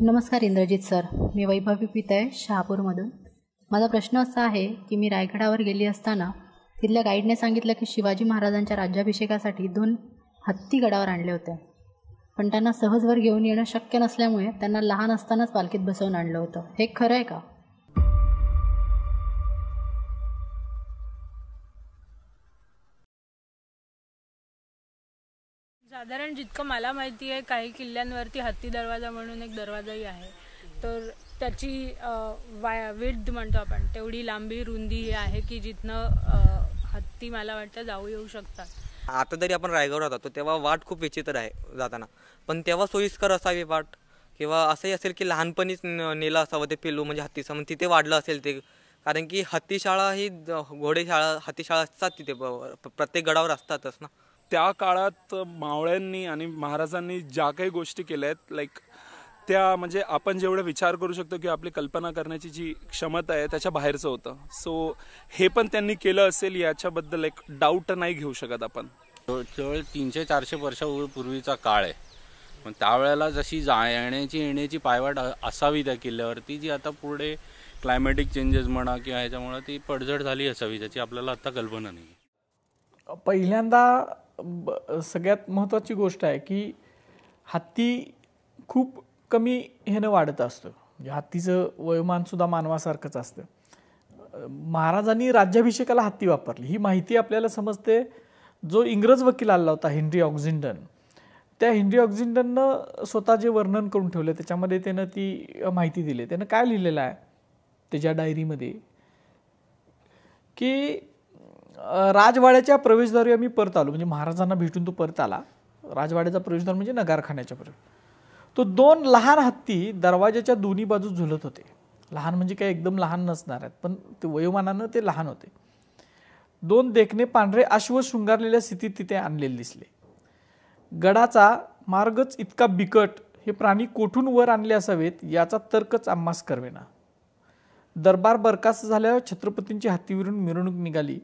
नमस्कार इंद्रजीत सर मी वैभवी आहे शहापूरमधून माझा प्रश्न असा आहे की मी रायगडावर गेली असताना तिथल्या गाईडने सांगितलं की शिवाजी महाराजांच्या राज्याभिषेकासाठी दोन हत्ती गडावर आणले होते पण त्यांना सहजवर घेऊन येणं शक्य नसल्यामुळे त्यांना लहान असतानाच पालखीत बसवून आणलं होतं हे खरं आहे का साधारण जितकं मला माहिती आहे काही किल्ल्यांवरती हत्ती दरवाजा म्हणून एक दरवाजाही आहे तर त्याची वाय विड्थ म्हणतो आपण तेवढी लांबी रुंदी आहे की जिथनं हत्ती मला वाटतं जाऊ येऊ शकतात आता जरी आपण रायगावला जातो तेव्हा वाट खूप विचित्र आहे जाताना पण तेव्हा सोयीस्कर असावी वाट किंवा असंही असेल की लहानपणीच नेलं असावं ते पिल्लू म्हणजे हत्तीचं म्हणजे तिथे वाढलं असेल ते कारण की हत्तीशाळा ही घोडेशाळा हत्तीशाळा असतात तिथे प्रत्येक गडावर असतातच ना त्या काळात मावळ्यांनी आणि महाराजांनी ज्या काही गोष्टी केल्या आहेत लाईक त्या म्हणजे आपण जेवढं विचार करू शकतो किंवा आपली कल्पना करण्याची जी क्षमता आहे त्याच्या बाहेरचं होतं सो हे पण त्यांनी केलं असेल याच्याबद्दल एक डाऊट नाही घेऊ शकत आपण केवळ तीनशे चारशे वर्षापूर्वीचा काळ आहे पण त्यावेळेला जशी जा येण्याची पायवाट असावी त्या किल्ल्यावरती जी आता पुढे क्लायमॅटिक चेंजेस म्हणा किंवा ह्याच्यामुळे ती पडझड झाली असावी त्याची आपल्याला आता कल्पना नाही पहिल्यांदा सगळ्यात महत्त्वाची गोष्ट आहे की हत्ती खूप कमी ह्यानं वाढत असतं म्हणजे हत्तीचं वयोमानसुद्धा मानवासारखंच असतं महाराजांनी राज्याभिषेकाला हत्ती वापरली ही माहिती आपल्याला समजते जो इंग्रज वकील आला होता हेनरी ऑक्झिंडन त्या हेनरी ऑक्झिंडननं स्वतः जे वर्णन करून ठेवलं त्याच्यामध्ये त्यानं ती माहिती दिली त्यानं काय लिहिलेलं आहे त्याच्या डायरीमध्ये की राजवाड्याच्या प्रवेशद्वारे आम्ही परत आलो म्हणजे महाराजांना भेटून तो परत आला राजवाड्याचा प्रवेशद्वार म्हणजे नगारखान्याच्या प्रवेश तो दोन लहान हत्ती दरवाज्याच्या दोन्ही बाजू झुलत होते लहान म्हणजे काय एकदम लहान नसणार आहेत पण ते वयोमानानं ते लहान होते दोन देखणे पांढरे अश्व शृंगारलेल्या स्थितीत तिथे आणलेले दिसले गडाचा मार्गच इतका बिकट हे प्राणी कोठून वर आणले असावेत याचा तर्कच आम्हास करवेना दरबार बरखास्त झाल्यावर छत्रपतींची हत्तीवरून मिरवणूक निघाली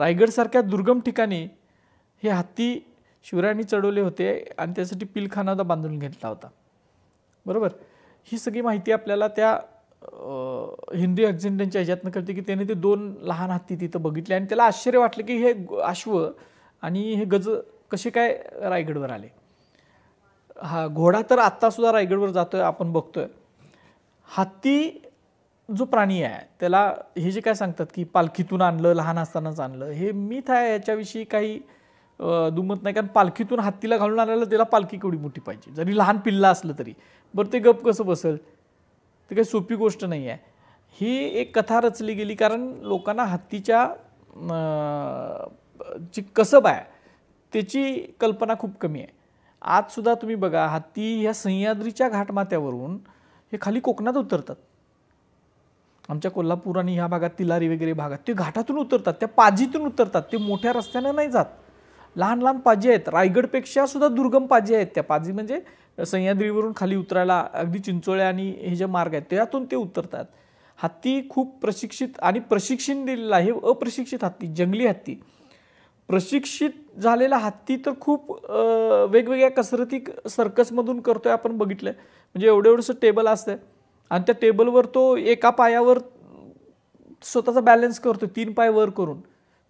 रायगडसारख्या दुर्गम ठिकाणी हे हत्ती शिवरायांनी चढवले होते आणि त्यासाठी पिलखानादा बांधून घेतला होता बरोबर ही सगळी माहिती आपल्याला त्या हिंदी ॲक्सिडेंटच्या ह्याच्यातनं कळते की त्याने ते दोन लहान हत्ती तिथं बघितले आणि त्याला आश्चर्य वाटलं की हे अश्व आणि हे गज कसे काय रायगडवर आले हा घोडा तर आत्तासुद्धा रायगडवर जातो आहे आपण बघतोय हत्ती जो प्राणी आहे त्याला हे जे काय सांगतात की पालखीतून आणलं लहान असतानाच आणलं हे मीथ आहे याच्याविषयी काही दुमत नाही कारण पालखीतून हत्तीला घालून आणायला त्याला पालखी केवढी मोठी पाहिजे जरी लहान पिल्ला असलं तरी बरं ते गप कसं बसेल ते काही सोपी गोष्ट नाही आहे ही एक कथा रचली गेली कारण लोकांना हत्तीच्या जी कसब आहे त्याची कल्पना खूप कमी आहे आजसुद्धा तुम्ही बघा हत्ती ह्या सह्याद्रीच्या घाटमाथ्यावरून हे खाली कोकणात उतरतात आमच्या कोल्हापूर आणि ह्या भागात तिलारी वगैरे भागात ते घाटातून उतरतात त्या पाजीतून उतरतात ते मोठ्या रस्त्याने नाही जात लहान लहान पाजी आहेत रायगडपेक्षा सुद्धा दुर्गम पाजी आहेत त्या पाजी म्हणजे सह्याद्रीवरून खाली उतरायला अगदी चिंचोळ्या आणि हे जे मार्ग आहेत त्यातून ते उतरतात हत्ती खूप प्रशिक्षित आणि प्रशिक्षण दिलेलं आहे अप्रशिक्षित हत्ती जंगली हत्ती प्रशिक्षित झालेला हत्ती तर खूप वेगवेगळ्या कसरती सर्कसमधून करतोय आपण बघितलं म्हणजे एवढं एवढंसं टेबल असतं आणि त्या टेबलवर तो एका पायावर स्वतःचा बॅलन्स करतो तीन पाय वर करून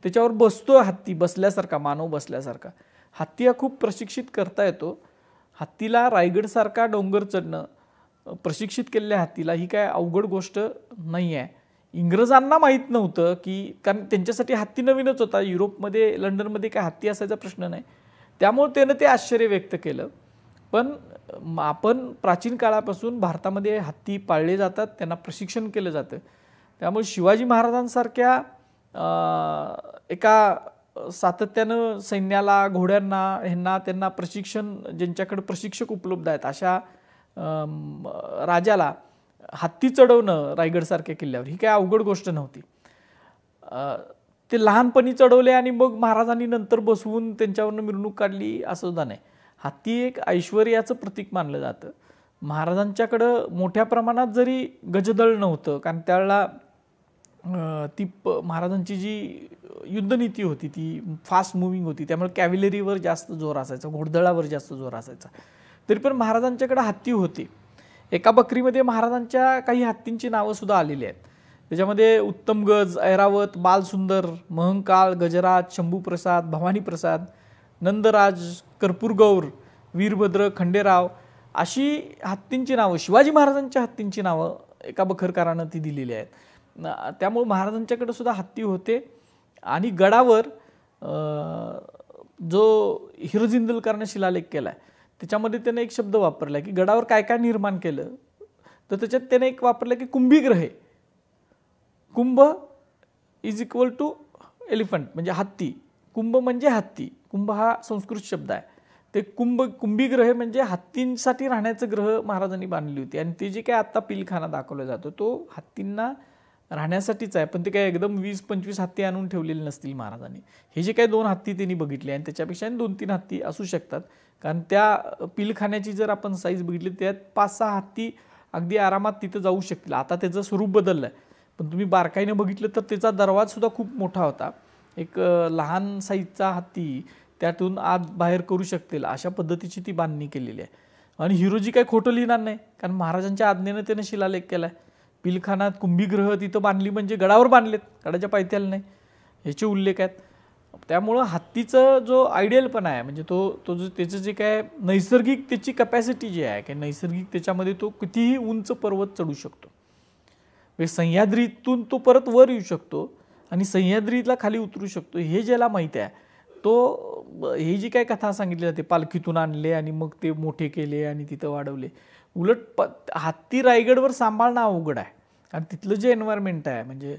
त्याच्यावर बसतो हत्ती बसल्यासारखा मानव बसल्यासारखा हत्ती हा खूप प्रशिक्षित करता येतो हत्तीला रायगडसारखा डोंगर चढणं प्रशिक्षित केलेल्या हत्तीला ही काय अवघड गोष्ट नाही आहे इंग्रजांना माहीत नव्हतं की कारण त्यांच्यासाठी हत्ती नवीनच होता युरोपमध्ये लंडनमध्ये काय हत्ती असायचा प्रश्न नाही त्यामुळे त्यानं ते आश्चर्य व्यक्त केलं पण आपण प्राचीन काळापासून भारतामध्ये हत्ती पाळले जातात त्यांना प्रशिक्षण केलं जातं त्यामुळे शिवाजी महाराजांसारख्या एका सातत्यानं सैन्याला घोड्यांना ह्यांना त्यांना प्रशिक्षण ज्यांच्याकडे प्रशिक्षक उपलब्ध आहेत अशा राजाला हत्ती चढवणं रायगडसारख्या किल्ल्यावर ही काय अवघड गोष्ट नव्हती ते लहानपणी चढवले आणि मग महाराजांनी नंतर बसवून त्यांच्यावरनं मिरवणूक काढली असं सुद्धा नाही हत्ती एक ऐश्वर्याचं प्रतीक मानलं जातं महाराजांच्याकडं मोठ्या प्रमाणात जरी गजदळ नव्हतं कारण त्यावेळेला ती प महाराजांची जी युद्धनीती होती ती फास्ट मुव्हिंग होती त्यामुळे कॅव्हलरीवर जास्त जोर असायचा घोडदळावर जास्त जोर असायचा तरी पण महाराजांच्याकडे हत्ती होती एका बकरीमध्ये महाराजांच्या काही हत्तींची नावंसुद्धा आलेली आहेत त्याच्यामध्ये उत्तम गज ऐरावत बालसुंदर महंकाळ गजराज शंभूप्रसाद भवानीप्रसाद नंदराज कर्पूरगौर वीरभद्र खंडेराव अशी हत्तींची नावं शिवाजी महाराजांच्या हत्तींची नावं एका बखरकारानं ती दिलेली आहेत त्यामुळे महाराजांच्याकडे सुद्धा हत्ती होते आणि गडावर जो हिरजिंदलकरनं शिलालेख केला आहे त्याच्यामध्ये त्याने एक शब्द वापरला की गडावर काय काय निर्माण केलं तर त्याच्यात त्याने एक वापरलं की कुंभीग्रहे कुंभ इज इक्वल टू एलिफंट म्हणजे हत्ती कुंभ म्हणजे हत्ती कुंभ हा संस्कृत शब्द आहे ते कुंभ कुंभी ग्रह म्हणजे हत्तींसाठी राहण्याचं ग्रह महाराजांनी बांधली होती आणि ते जे काय आत्ता पिलखाना दाखवला जातो तो हत्तींना राहण्यासाठीच आहे पण ते काय एकदम वीस पंचवीस हत्ती आणून ठेवलेले नसतील महाराजांनी हे जे काही दोन हत्ती त्यांनी बघितले आणि त्याच्यापेक्षा दोन तीन हत्ती असू शकतात कारण त्या पिलखान्याची जर आपण साईज बघितली त्यात पाच सहा हत्ती अगदी आरामात तिथं जाऊ शकतील आता त्याचं स्वरूप बदललं आहे पण तुम्ही बारकाईनं बघितलं तर त्याचा दरवाजसुद्धा खूप मोठा होता एक लहान साईजचा हत्ती त्यातून आत बाहेर करू शकतील अशा पद्धतीची ती बांधणी केलेली आहे आणि हिरोजी काही खोटं लिहिणार नाही कारण महाराजांच्या आज्ञेनं त्याने शिलालेख केला आहे पिलखानात कुंभीग्रह तिथं बांधली म्हणजे गडावर बांधलेत गडाच्या पायथ्याला नाही ह्याचे उल्लेख आहेत त्यामुळं हत्तीचं जो आयडियल पण आहे म्हणजे तो तो जो त्याचं जे काय नैसर्गिक त्याची कपॅसिटी जी आहे की नैसर्गिक त्याच्यामध्ये तो कितीही उंच पर्वत चढू शकतो म्हणजे सह्याद्रीतून तो परत वर येऊ शकतो आणि सह्याद्रीला खाली उतरू शकतो हे ज्याला माहीत आहे तो ही जी काय कथा सांगितली जाते पालखीतून आणले आणि मग ते मोठे केले आणि तिथं वाढवले उलट प हत्ती रायगडवर सांभाळणं अवघड आहे आणि तिथलं जे एन्व्हायरमेंट आहे म्हणजे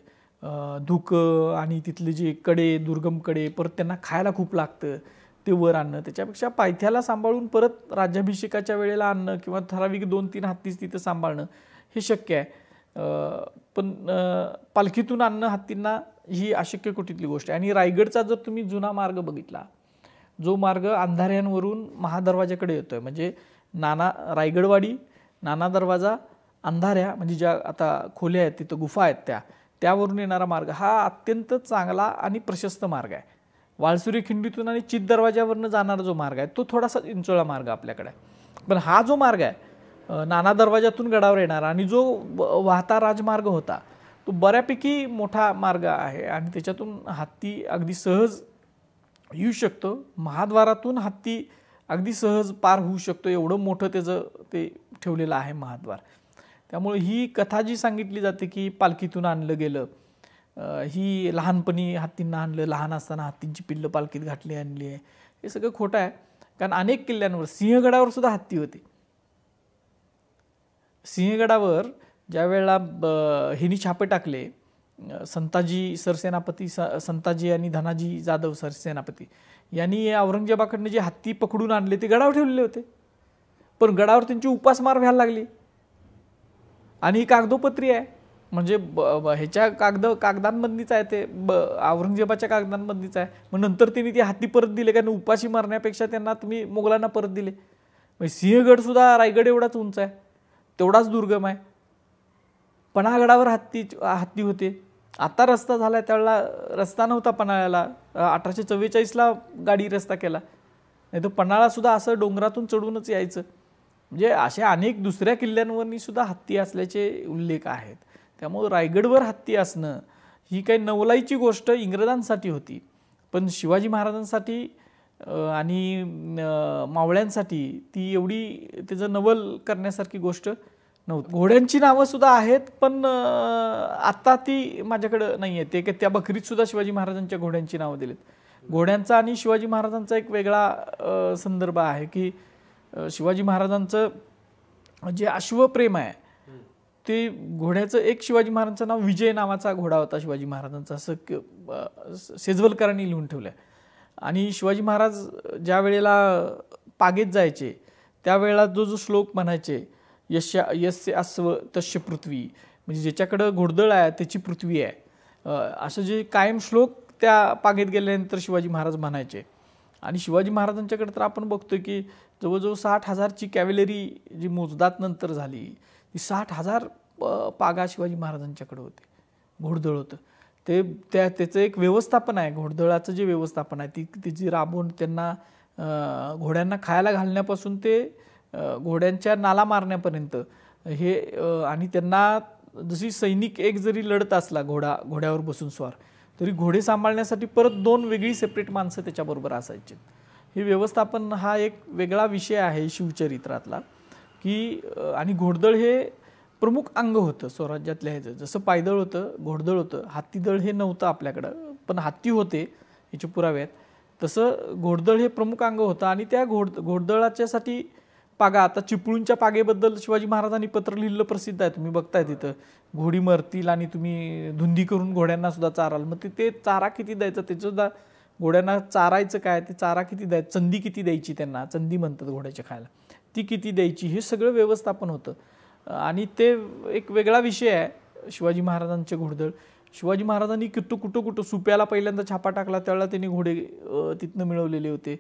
धुकं आणि तिथले जे कडे दुर्गम कडे परत त्यांना खायला खूप लागतं ते वर आणणं त्याच्यापेक्षा पायथ्याला सांभाळून परत राज्याभिषेकाच्या वेळेला आणणं किंवा ठराविक दोन तीन हत्तीस तिथं सांभाळणं हे शक्य आहे पण पालखीतून आणणं हत्तींना ही अशक्य कोटीतली गोष्ट आहे आणि रायगडचा जर तुम्ही जुना मार्ग बघितला जो मार्ग अंधाऱ्यांवरून महादरवाज्याकडे येतो आहे म्हणजे नाना रायगडवाडी नाना दरवाजा अंधाऱ्या म्हणजे ज्या आता खोल्या आहेत तिथं गुफा आहेत त्या त्यावरून येणारा मार्ग हा अत्यंत चांगला आणि प्रशस्त मार्ग आहे वाळसुरी खिंडीतून आणि चित दरवाज्यावरनं जाणारा जो मार्ग आहे तो थोडासा इंचोळा मार्ग आपल्याकडे पण हा जो मार्ग आहे नाना दरवाजातून गडावर येणारा आणि जो वाहता राजमार्ग होता तो बऱ्यापैकी मोठा मार्ग आहे आणि त्याच्यातून हत्ती अगदी सहज येऊ शकतो महाद्वारातून हत्ती अगदी सहज पार होऊ शकतो एवढं मोठं त्याचं ते ठेवलेलं आहे महाद्वार त्यामुळे ही कथा जी सांगितली जाते की पालखीतून आणलं गेलं ही लहानपणी हत्तींना आणलं लहान असताना हत्तींची पिल्लं पालखीत घातली आणली आहे हे सगळं खोटं आहे कारण अनेक किल्ल्यांवर सिंहगडावर सुद्धा हत्ती होती सिंहगडावर ज्यावेळेला ब हिनी छापे टाकले संताजी सरसेनापती स संताजी आणि धनाजी जाधव सरसेनापती यांनी औरंगजेबाकडनं जे हत्ती पकडून आणले ते गडावर ठेवलेले होते पण गडावर त्यांची उपासमार व्हायला लागली आणि ही कागदोपत्री आहे म्हणजे ब ह्याच्या कागद कागदांमधलीच आहे ते ब औरंगजेबाच्या कागदांमधलीच आहे मग नंतर त्यांनी ती हत्ती परत दिले कारण उपाशी मारण्यापेक्षा त्यांना तुम्ही मोगलांना परत दिले मग सिंहगडसुद्धा रायगड एवढाच उंच आहे तेवढाच दुर्गम आहे पन्हागडावर हत्ती हत्ती होते आता रस्ता झाला त्यावेळेला रस्ता नव्हता पन्हाळ्याला अठराशे चव्वेचाळीसला गाडी रस्ता केला नाही तर पन्हाळासुद्धा असं डोंगरातून चढूनच यायचं म्हणजे अशा अनेक दुसऱ्या किल्ल्यांवरनीसुद्धा हत्ती असल्याचे उल्लेख आहेत त्यामुळं रायगडवर हत्ती असणं ही काही नवलाईची गोष्ट इंग्रजांसाठी होती पण शिवाजी महाराजांसाठी आणि मावळ्यांसाठी ती एवढी त्याचं नवल करण्यासारखी गोष्ट नव्हतं घोड्यांची नावं सुद्धा आहेत पण आता ती माझ्याकडं नाही आहे ते की त्या बकरीत सुद्धा शिवाजी महाराजांच्या घोड्यांची नावं दिलीत घोड्यांचा आणि शिवाजी महाराजांचा एक वेगळा संदर्भ आहे की शिवाजी महाराजांचं जे अश्वप्रेम आहे ते घोड्याचं एक शिवाजी महाराजांचं नाव विजय नावाचा घोडा होता शिवाजी महाराजांचा असं सेजवलकरांनी लिहून ठेवलं आहे आणि शिवाजी महाराज ज्या वेळेला पागेत जायचे त्यावेळेला जो जो श्लोक म्हणायचे यश यस्य अस्व तस्य पृथ्वी म्हणजे ज्याच्याकडं घोडदळ आहे त्याची पृथ्वी आहे असं जे कायम श्लोक त्या पागेत गेल्यानंतर शिवाजी महाराज म्हणायचे आणि शिवाजी महाराजांच्याकडे तर आपण बघतो की जवळजवळ साठ हजारची कॅव्हलरी जी मोजदात नंतर झाली ती साठ हजार पागा शिवाजी महाराजांच्याकडे होते घोडदळ होतं ते त्या त्याचं एक व्यवस्थापन आहे घोडदळाचं जे व्यवस्थापन आहे ती तिची राबवून त्यांना घोड्यांना खायला घालण्यापासून ते घोड्यांच्या नाला मारण्यापर्यंत हे आणि त्यांना जशी सैनिक एक जरी लढत असला घोडा घोड्यावर बसून स्वार तरी घोडे सांभाळण्यासाठी परत दोन वेगळी सेपरेट माणसं त्याच्याबरोबर असायची हे व्यवस्थापन हा एक वेगळा विषय आहे शिवचरित्रातला की आणि घोडदळ हे प्रमुख अंग होतं स्वराज्यातल्या ह्याचं जसं पायदळ होतं घोडदळ होतं हत्तीदळ हे नव्हतं आपल्याकडं पण हत्ती होते याचे पुरावे आहेत तसं घोडदळ हे प्रमुख अंग होतं आणि त्या घोड घोडदळाच्यासाठी पागा आता चिपळूणच्या पागेबद्दल शिवाजी महाराजांनी पत्र लिहिलं प्रसिद्ध आहे तुम्ही बघताय तिथं घोडी मरतील आणि तुम्ही धुंदी करून घोड्यांना सुद्धा चाराल मग ते चारा किती द्यायचा त्याचं सुद्धा घोड्यांना चारायचं काय ते चारा किती द्यायचं चंदी किती द्यायची त्यांना चंदी म्हणतात घोड्याच्या खायला ती किती द्यायची हे सगळं व्यवस्थापन होतं आणि ते एक वेगळा विषय आहे शिवाजी महाराजांचे घोडदळ शिवाजी महाराजांनी कुठं कुठं कुठं सुप्याला पहिल्यांदा छापा टाकला त्यावेळेला त्यांनी घोडे तिथनं मिळवलेले होते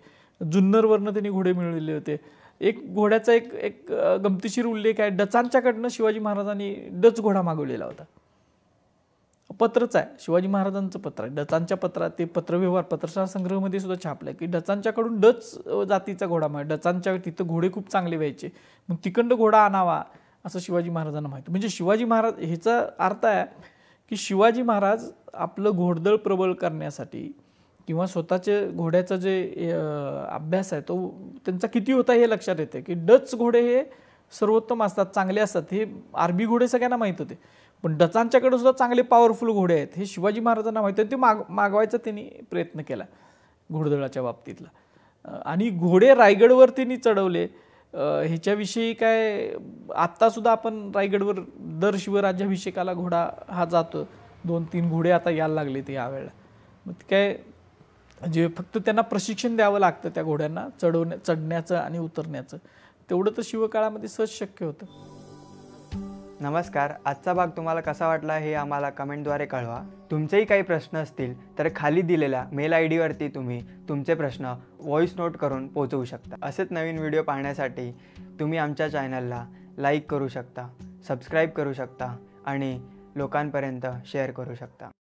जुन्नरवरनं त्यांनी घोडे मिळवलेले होते एक घोड्याचा एक एक गमतीशीर उल्लेख आहे डचांच्याकडनं शिवाजी महाराजांनी डच घोडा मागवलेला होता पत्रच आहे शिवाजी महाराजांचं पत्र आहे डचांच्या पत्रात ते पत्रव्यवहार पत्रसार संग्रहमध्ये सुद्धा छापलं आहे की डचांच्याकडून डच जातीचा घोडा माग डचांच्या तिथं घोडे खूप चांगले व्हायचे मग तिखंड घोडा आणावा असं शिवाजी महाराजांना माहिती म्हणजे शिवाजी महाराज ह्याचा अर्थ आहे की शिवाजी महाराज आपलं घोडदळ प्रबळ करण्यासाठी किंवा स्वतःचे घोड्याचा जे अभ्यास आहे तो त्यांचा किती होता हे लक्षात येते की डच घोडे हे सर्वोत्तम असतात चांगले असतात हे आरबी घोडे सगळ्यांना माहीत होते पण डचांच्याकडे सुद्धा चांगले पॉवरफुल घोडे आहेत हे शिवाजी महाराजांना माहीत होते ते माग मागवायचा त्यांनी प्रयत्न केला घोडदळाच्या बाबतीतला आणि घोडे रायगडवर त्यांनी चढवले ह्याच्याविषयी काय आत्तासुद्धा आपण रायगडवर दर शिवराज्याभिषेकाला घोडा हा जातो दोन तीन घोडे आता यायला लागले ते यावेळेला मग काय जे म्हणजे फक्त त्यांना प्रशिक्षण द्यावं लागतं त्या घोड्यांना चढवण्या चढण्याचं आणि उतरण्याचं तेवढं तर शिवकाळामध्ये सहज शक्य होतं नमस्कार आजचा भाग तुम्हाला कसा वाटला हे आम्हाला कमेंटद्वारे कळवा तुमचेही काही प्रश्न असतील तर खाली दिलेल्या मेल आय डीवरती तुम्ही तुमचे प्रश्न व्हॉइस नोट करून पोचवू शकता असेच नवीन व्हिडिओ पाहण्यासाठी तुम्ही आमच्या चॅनलला लाईक करू शकता सबस्क्राईब करू शकता आणि लोकांपर्यंत शेअर करू शकता